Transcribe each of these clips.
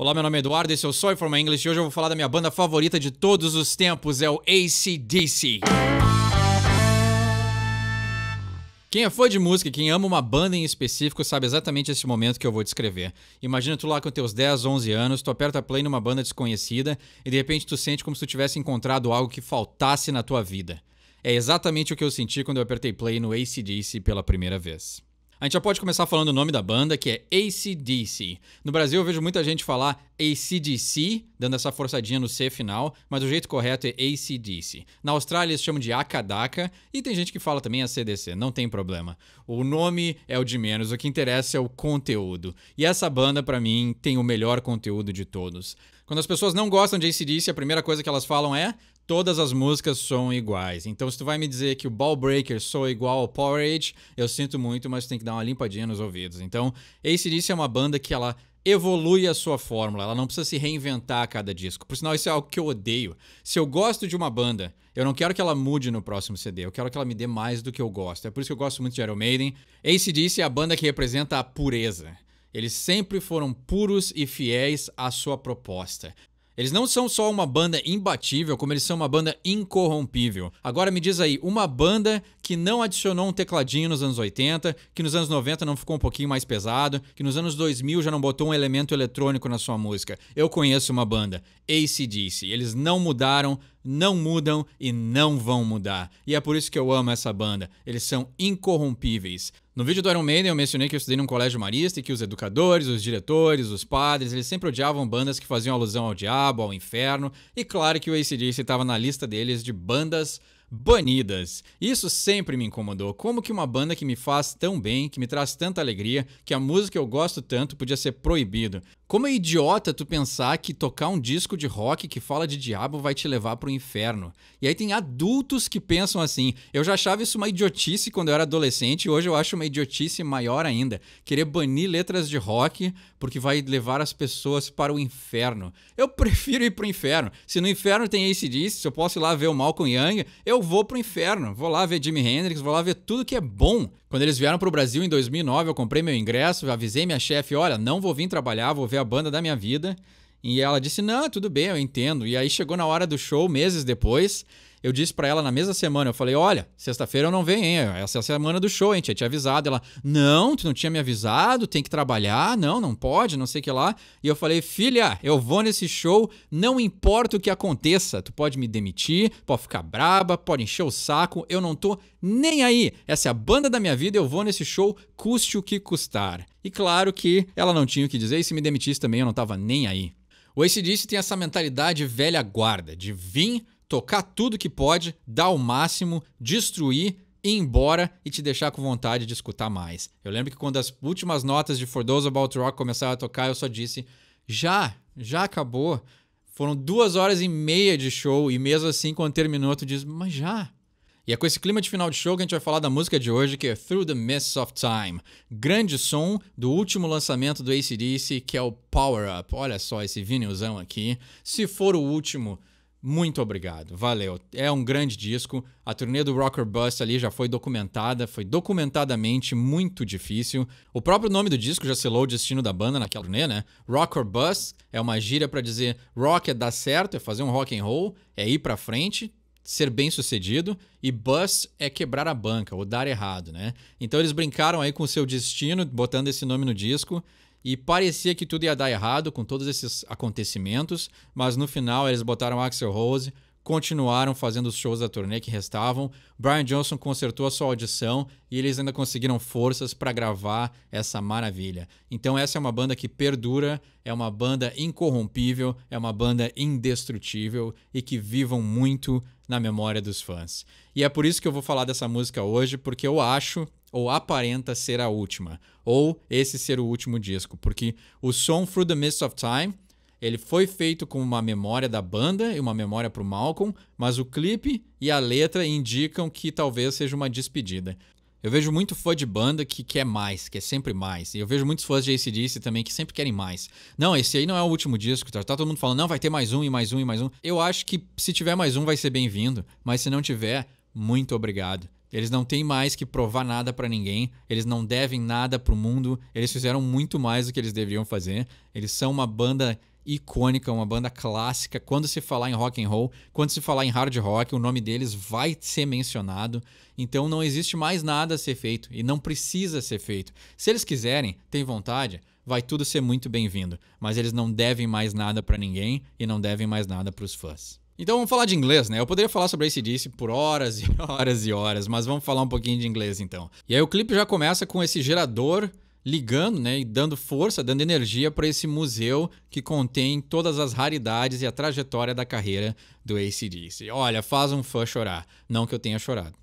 Olá, meu nome é Eduardo, esse é o Soy From English e hoje eu vou falar da minha banda favorita de todos os tempos, é o ACDC. Quem é fã de música, quem ama uma banda em específico, sabe exatamente esse momento que eu vou descrever. Imagina tu lá com teus 10, 11 anos, tu aperta play numa banda desconhecida e de repente tu sente como se tu tivesse encontrado algo que faltasse na tua vida. É exatamente o que eu senti quando eu apertei play no ACDC pela primeira vez. A gente já pode começar falando o nome da banda, que é ACDC. No Brasil eu vejo muita gente falar ACDC, dando essa forçadinha no C final, mas o jeito correto é ACDC. Na Austrália eles chamam de Akadaka e tem gente que fala também ACDC, não tem problema. O nome é o de menos, o que interessa é o conteúdo. E essa banda, para mim, tem o melhor conteúdo de todos. Quando as pessoas não gostam de ACDC, a primeira coisa que elas falam é todas as músicas são iguais. Então, se tu vai me dizer que o Ball Breaker soa igual ao Powerade, eu sinto muito, mas tem que dar uma limpadinha nos ouvidos. Então, ACDC é uma banda que ela evolui a sua fórmula, ela não precisa se reinventar a cada disco. Por sinal, isso é algo que eu odeio. Se eu gosto de uma banda, eu não quero que ela mude no próximo CD, eu quero que ela me dê mais do que eu gosto. É por isso que eu gosto muito de Iron Maiden. ACDC é a banda que representa a pureza. Eles sempre foram puros e fiéis à sua proposta. Eles não são só uma banda imbatível, como eles são uma banda incorrompível. Agora me diz aí, uma banda que não adicionou um tecladinho nos anos 80, que nos anos 90 não ficou um pouquinho mais pesado, que nos anos 2000 já não botou um elemento eletrônico na sua música. Eu conheço uma banda, ACDC. Eles não mudaram não mudam e não vão mudar. E é por isso que eu amo essa banda. Eles são incorrompíveis. No vídeo do Iron Maiden eu mencionei que eu estudei num colégio marista e que os educadores, os diretores, os padres, eles sempre odiavam bandas que faziam alusão ao diabo, ao inferno, e claro que o ACDC estava na lista deles de bandas banidas. Isso sempre me incomodou. Como que uma banda que me faz tão bem, que me traz tanta alegria, que a música eu gosto tanto podia ser proibido? Como é idiota tu pensar que tocar um disco de rock que fala de diabo vai te levar pro inferno. E aí tem adultos que pensam assim. Eu já achava isso uma idiotice quando eu era adolescente, e hoje eu acho uma idiotice maior ainda. Querer banir letras de rock porque vai levar as pessoas para o inferno. Eu prefiro ir pro inferno. Se no inferno tem ACDC, se eu posso ir lá ver o Malcolm Young, eu vou pro inferno. Vou lá ver Jimi Hendrix, vou lá ver tudo que é bom quando eles vieram para o Brasil em 2009, eu comprei meu ingresso, avisei minha chefe, olha, não vou vir trabalhar, vou ver a banda da minha vida. E ela disse, não, tudo bem, eu entendo. E aí chegou na hora do show, meses depois, eu disse para ela na mesma semana, eu falei: "Olha, sexta-feira eu não venho, hein? Essa é a semana do show, hein? Tinha te avisado". Ela: "Não, tu não tinha me avisado, tem que trabalhar, não, não pode, não sei o que lá". E eu falei: "Filha, eu vou nesse show, não importa o que aconteça. Tu pode me demitir, pode ficar braba, pode encher o saco, eu não tô nem aí. Essa é a banda da minha vida, eu vou nesse show, custe o que custar". E claro que ela não tinha o que dizer, e se me demitisse também eu não tava nem aí. O disse, tem essa mentalidade velha guarda de vir tocar tudo que pode, dar o máximo, destruir, ir embora e te deixar com vontade de escutar mais. Eu lembro que quando as últimas notas de For Those About Rock começaram a tocar, eu só disse: já, já acabou. Foram duas horas e meia de show e mesmo assim, quando terminou, tu diz: mas já, e é com esse clima de final de show que a gente vai falar da música de hoje, que é Through the Mists of Time. Grande som do último lançamento do ACDC, que é o Power Up. Olha só esse vinilzão aqui. Se for o último, muito obrigado, valeu. É um grande disco. A turnê do Rocker Bust ali já foi documentada, foi documentadamente muito difícil. O próprio nome do disco já selou o destino da banda naquela turnê, né? Rocker Bust é uma gíria para dizer rock é dar certo, é fazer um rock and roll, é ir para frente, ser bem sucedido e bust é quebrar a banca ou dar errado, né? Então eles brincaram aí com o seu destino, botando esse nome no disco e parecia que tudo ia dar errado com todos esses acontecimentos, mas no final eles botaram Axel Rose, continuaram fazendo os shows da turnê que restavam. Brian Johnson consertou a sua audição e eles ainda conseguiram forças para gravar essa maravilha. Então essa é uma banda que perdura, é uma banda incorrompível, é uma banda indestrutível e que vivam muito na memória dos fãs. E é por isso que eu vou falar dessa música hoje, porque eu acho, ou aparenta ser a última, ou esse ser o último disco, porque o som Through the Mist of Time ele foi feito com uma memória da banda e uma memória para o Malcolm, mas o clipe e a letra indicam que talvez seja uma despedida. Eu vejo muito fã de banda que quer mais, quer é sempre mais. E eu vejo muitos fãs de ACDC também que sempre querem mais. Não, esse aí não é o último disco, tá? tá todo mundo falando, não, vai ter mais um e mais um e mais um. Eu acho que se tiver mais um vai ser bem-vindo, mas se não tiver, muito obrigado. Eles não têm mais que provar nada para ninguém, eles não devem nada pro mundo, eles fizeram muito mais do que eles deveriam fazer. Eles são uma banda icônica, uma banda clássica. Quando se falar em rock and roll, quando se falar em hard rock, o nome deles vai ser mencionado. Então não existe mais nada a ser feito e não precisa ser feito. Se eles quiserem, têm vontade, vai tudo ser muito bem-vindo, mas eles não devem mais nada para ninguém e não devem mais nada para os fãs. Então vamos falar de inglês, né? Eu poderia falar sobre ACDC por horas e horas e horas, mas vamos falar um pouquinho de inglês então. E aí o clipe já começa com esse gerador ligando, né, e dando força, dando energia para esse museu que contém todas as raridades e a trajetória da carreira do AC/DC. Olha, faz um fã chorar, não que eu tenha chorado.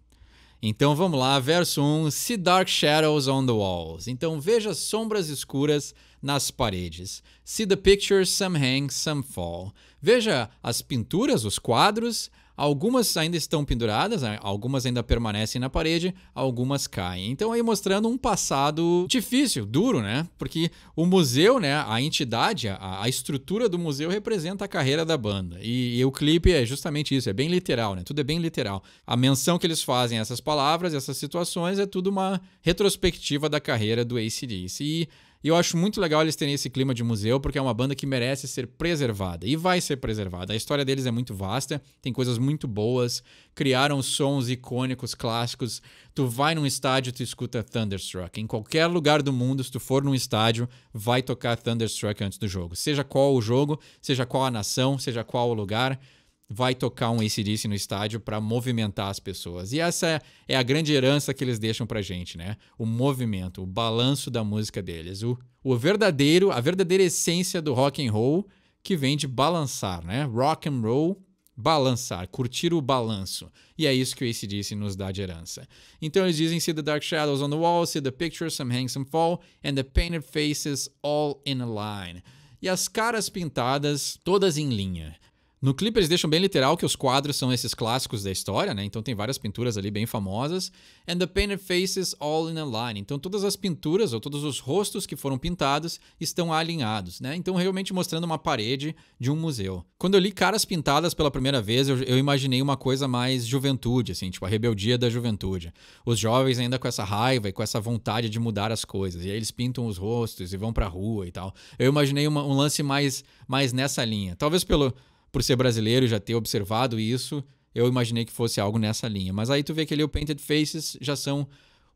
Então vamos lá, verso 1: See dark shadows on the walls. Então veja sombras escuras nas paredes. See the pictures, some hang, some fall. Veja as pinturas, os quadros, Algumas ainda estão penduradas, né? algumas ainda permanecem na parede, algumas caem. Então aí mostrando um passado difícil, duro, né? Porque o museu, né, a entidade, a, a estrutura do museu representa a carreira da banda. E, e, o clipe é justamente isso, é bem literal, né? Tudo é bem literal. A menção que eles fazem a essas palavras, essas situações, é tudo uma retrospectiva da carreira do ACDC. E e eu acho muito legal eles terem esse clima de museu, porque é uma banda que merece ser preservada e vai ser preservada. A história deles é muito vasta, tem coisas muito boas, criaram sons icônicos, clássicos. Tu vai num estádio, tu escuta Thunderstruck. Em qualquer lugar do mundo, se tu for num estádio, vai tocar Thunderstruck antes do jogo. Seja qual o jogo, seja qual a nação, seja qual o lugar, vai tocar um ACDC no estádio para movimentar as pessoas. E essa é a grande herança que eles deixam a gente, né? O movimento, o balanço da música deles, o, o verdadeiro, a verdadeira essência do rock and roll que vem de balançar, né? Rock and roll, balançar, curtir o balanço. E é isso que o ACDC nos dá de herança. Então eles dizem see the dark shadows on the wall, see the pictures some hang some fall and the painted faces all in a line. E as caras pintadas todas em linha. No clipe eles deixam bem literal que os quadros são esses clássicos da história, né? Então tem várias pinturas ali bem famosas. And the painted faces all in a line. Então todas as pinturas ou todos os rostos que foram pintados estão alinhados, né? Então realmente mostrando uma parede de um museu. Quando eu li Caras Pintadas pela primeira vez, eu, eu imaginei uma coisa mais juventude, assim, tipo a rebeldia da juventude. Os jovens ainda com essa raiva e com essa vontade de mudar as coisas. E aí eles pintam os rostos e vão pra rua e tal. Eu imaginei uma, um lance mais, mais nessa linha. Talvez pelo por ser brasileiro e já ter observado isso, eu imaginei que fosse algo nessa linha. Mas aí tu vê que ali o Painted Faces já são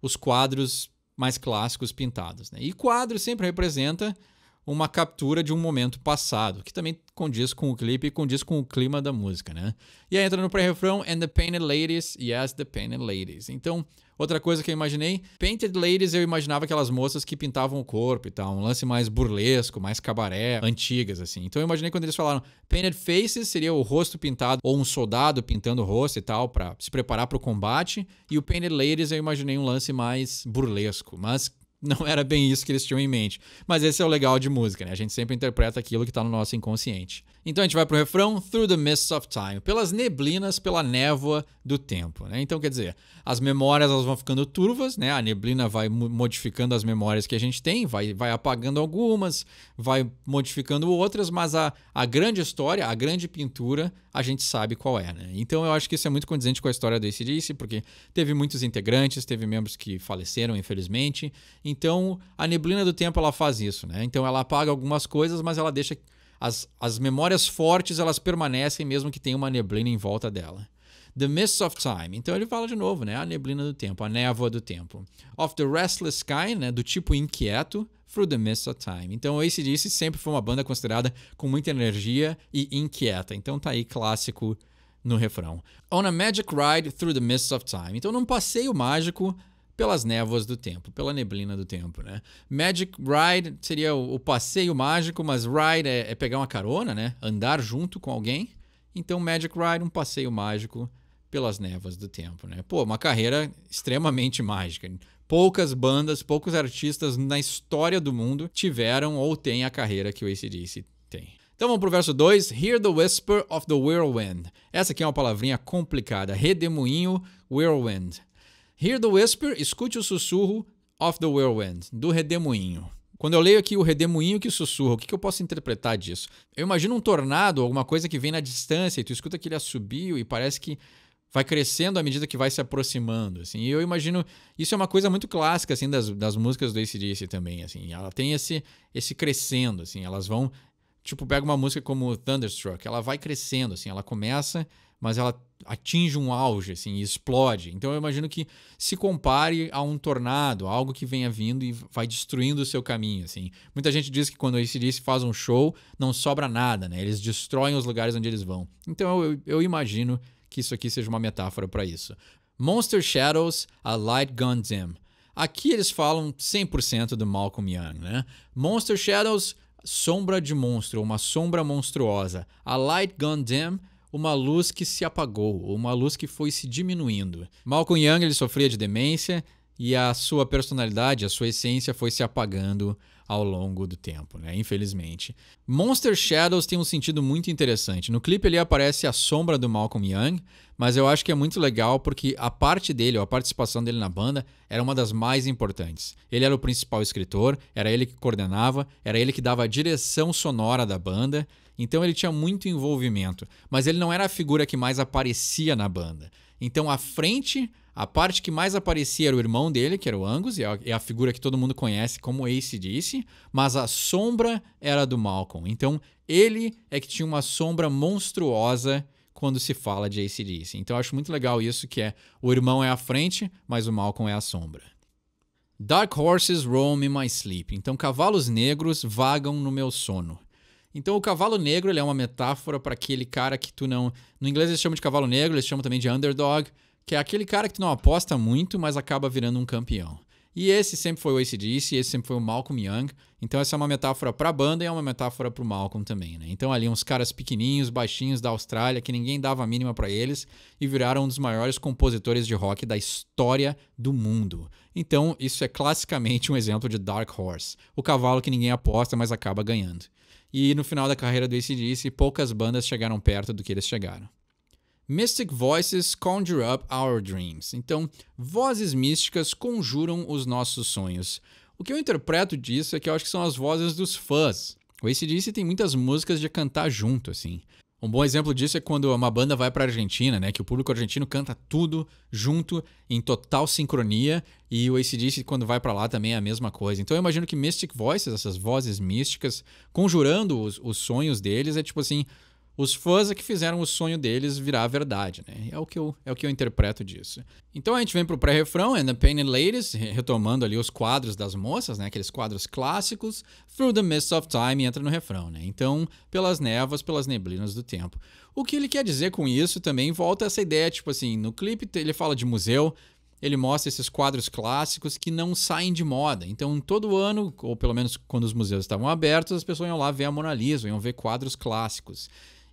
os quadros mais clássicos pintados. Né? E quadro sempre representa uma captura de um momento passado, que também condiz com o clipe e condiz com o clima da música, né? E aí entra no pré-refrão, and the painted ladies, yes, the painted ladies. Então, outra coisa que eu imaginei, painted ladies eu imaginava aquelas moças que pintavam o corpo e tal, um lance mais burlesco, mais cabaré, antigas, assim. Então eu imaginei quando eles falaram painted faces seria o rosto pintado, ou um soldado pintando o rosto e tal, para se preparar para o combate, e o painted ladies eu imaginei um lance mais burlesco, mas não era bem isso que eles tinham em mente. Mas esse é o legal de música, né? A gente sempre interpreta aquilo que está no nosso inconsciente. Então a gente vai para o refrão Through the Mists of Time, pelas neblinas, pela névoa do tempo, né? Então quer dizer, as memórias elas vão ficando turvas, né? A neblina vai modificando as memórias que a gente tem, vai, vai apagando algumas, vai modificando outras, mas a, a grande história, a grande pintura, a gente sabe qual é, né? Então eu acho que isso é muito condizente com a história do ACDC, porque teve muitos integrantes, teve membros que faleceram, infelizmente, então, a neblina do tempo ela faz isso, né? Então, ela apaga algumas coisas, mas ela deixa as, as memórias fortes, elas permanecem mesmo que tenha uma neblina em volta dela. The Mists of Time. Então ele fala de novo, né? A neblina do tempo, a névoa do tempo. Of the Restless Kind, né? Do tipo inquieto, Through the Mists of Time. Então o ACDC sempre foi uma banda considerada com muita energia e inquieta. Então tá aí clássico no refrão. On a Magic Ride Through the Mists of Time. Então num passeio mágico pelas névoas do tempo, pela neblina do tempo, né? Magic Ride seria o, o passeio mágico, mas ride é, é, pegar uma carona, né? Andar junto com alguém. Então, Magic Ride, um passeio mágico pelas névoas do tempo, né? Pô, uma carreira extremamente mágica. Poucas bandas, poucos artistas na história do mundo tiveram ou têm a carreira que o ACDC tem. Então vamos pro verso 2. Hear the whisper of the whirlwind. Essa aqui é uma palavrinha complicada. Redemoinho, whirlwind. Hear the Whisper, escute o sussurro of the Whirlwind, do redemoinho. Quando eu leio aqui o redemoinho que sussurra, o que, que eu posso interpretar disso? Eu imagino um tornado, alguma coisa que vem na distância e tu escuta que ele assobio e parece que vai crescendo à medida que vai se aproximando, assim. E eu imagino, isso é uma coisa muito clássica, assim, das, das músicas do ACDC também, assim. Ela tem esse, esse crescendo, assim, elas vão... Tipo, pega uma música como Thunderstruck, ela vai crescendo, assim, ela começa mas ela atinge um auge assim, e explode. Então eu imagino que se compare a um tornado, algo que venha vindo e vai destruindo o seu caminho. Assim. Muita gente diz que quando o ACDC faz um show, não sobra nada, né? eles destroem os lugares onde eles vão. Então eu, eu imagino que isso aqui seja uma metáfora para isso. Monster Shadows, A Light Gun Dim. Aqui eles falam 100% do Malcolm Young, né? Monster Shadows, sombra de monstro, uma sombra monstruosa. A Light Gun Dim uma luz que se apagou, uma luz que foi se diminuindo. Malcolm Young ele sofria de demência e a sua personalidade, a sua essência foi se apagando ao longo do tempo, né? Infelizmente. Monster Shadows tem um sentido muito interessante. No clipe ele aparece a sombra do Malcolm Young, mas eu acho que é muito legal porque a parte dele, ou a participação dele na banda, era uma das mais importantes. Ele era o principal escritor, era ele que coordenava, era ele que dava a direção sonora da banda. Então ele tinha muito envolvimento, mas ele não era a figura que mais aparecia na banda. Então a frente, a parte que mais aparecia era o irmão dele, que era o Angus, e é a figura que todo mundo conhece como Ace disse, mas a sombra era do Malcolm. Então ele é que tinha uma sombra monstruosa quando se fala de ACDC. Então eu acho muito legal isso que é o irmão é a frente, mas o Malcolm é a sombra. Dark horses roam in my sleep. Então cavalos negros vagam no meu sono. Então o cavalo negro ele é uma metáfora para aquele cara que tu não. No inglês eles chamam de cavalo negro, eles chamam também de underdog, que é aquele cara que tu não aposta muito, mas acaba virando um campeão. E esse sempre foi o ACDC, esse sempre foi o Malcolm Young. Então essa é uma metáfora para a banda e é uma metáfora para o Malcolm também, né? Então ali uns caras pequenininhos, baixinhos da Austrália, que ninguém dava a mínima para eles e viraram um dos maiores compositores de rock da história do mundo. Então isso é classicamente um exemplo de Dark Horse, o cavalo que ninguém aposta, mas acaba ganhando. E no final da carreira do ACDC, poucas bandas chegaram perto do que eles chegaram. Mystic Voices Conjure Up Our Dreams. Então, vozes místicas conjuram os nossos sonhos. O que eu interpreto disso é que eu acho que são as vozes dos fãs. O ACDC tem muitas músicas de cantar junto, assim. Um bom exemplo disso é quando uma banda vai para a Argentina, né? Que o público argentino canta tudo junto, em total sincronia, e o ACDC quando vai para lá também é a mesma coisa. Então eu imagino que Mystic Voices, essas vozes místicas, conjurando os, os sonhos deles, é tipo assim, os fãs é que fizeram o sonho deles virar verdade, né? É o que eu, é o que eu interpreto disso. Então a gente vem pro pré-refrão, And the Painted Ladies, retomando ali os quadros das moças, né? Aqueles quadros clássicos. Through the Mist of Time entra no refrão, né? Então, pelas névoas, pelas neblinas do tempo. O que ele quer dizer com isso também volta essa ideia, tipo assim, no clipe ele fala de museu, ele mostra esses quadros clássicos que não saem de moda. Então, todo ano, ou pelo menos quando os museus estavam abertos, as pessoas iam lá ver a Mona Lisa, iam ver quadros clássicos.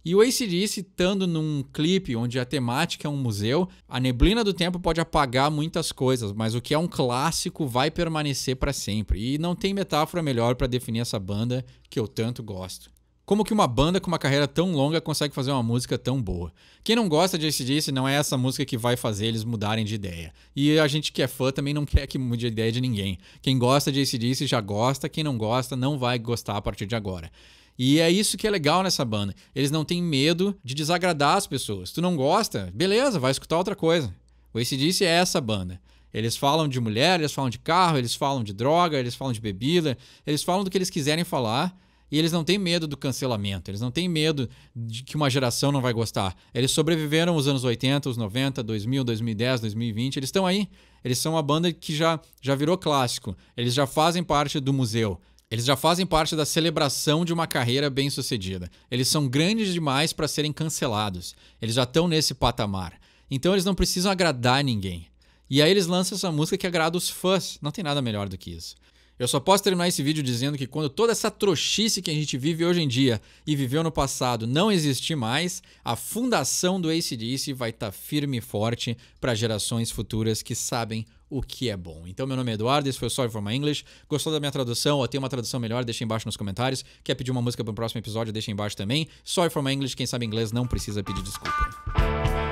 E o ACDC, estando num clipe onde a temática é um museu, a neblina do tempo pode apagar muitas coisas, mas o que é um clássico vai permanecer para sempre. E não tem metáfora melhor para definir essa banda que eu tanto gosto. Como que uma banda com uma carreira tão longa consegue fazer uma música tão boa? Quem não gosta de ACDC não é essa música que vai fazer eles mudarem de ideia. E a gente que é fã também não quer que mude a ideia de ninguém. Quem gosta de ACDC já gosta, quem não gosta não vai gostar a partir de agora. E é isso que é legal nessa banda. Eles não têm medo de desagradar as pessoas. Tu não gosta? Beleza, vai escutar outra coisa. O ACDC é essa banda. Eles falam de mulher, eles falam de carro, eles falam de droga, eles falam de bebida, eles falam do que eles quiserem falar. E eles não têm medo do cancelamento, eles não têm medo de que uma geração não vai gostar. Eles sobreviveram os anos 80, os 90, 2000, 2010, 2020, eles estão aí. Eles são uma banda que já, já virou clássico, eles já fazem parte do museu. Eles já fazem parte da celebração de uma carreira bem-sucedida. Eles são grandes demais para serem cancelados. Eles já estão nesse patamar. Então eles não precisam agradar ninguém. E aí eles lançam essa música que agrada os fãs. Não tem nada melhor do que isso. Eu só posso terminar esse vídeo dizendo que quando toda essa trouxice que a gente vive hoje em dia e viveu no passado não existir mais, a fundação do ACDC vai estar tá firme e forte para gerações futuras que sabem o que é bom. Então, meu nome é Eduardo, esse foi o Sorry for My English. Gostou da minha tradução ou tem uma tradução melhor? Deixa embaixo nos comentários. Quer pedir uma música para o próximo episódio? Deixa embaixo também. Sorry for My English, quem sabe inglês não precisa pedir desculpa.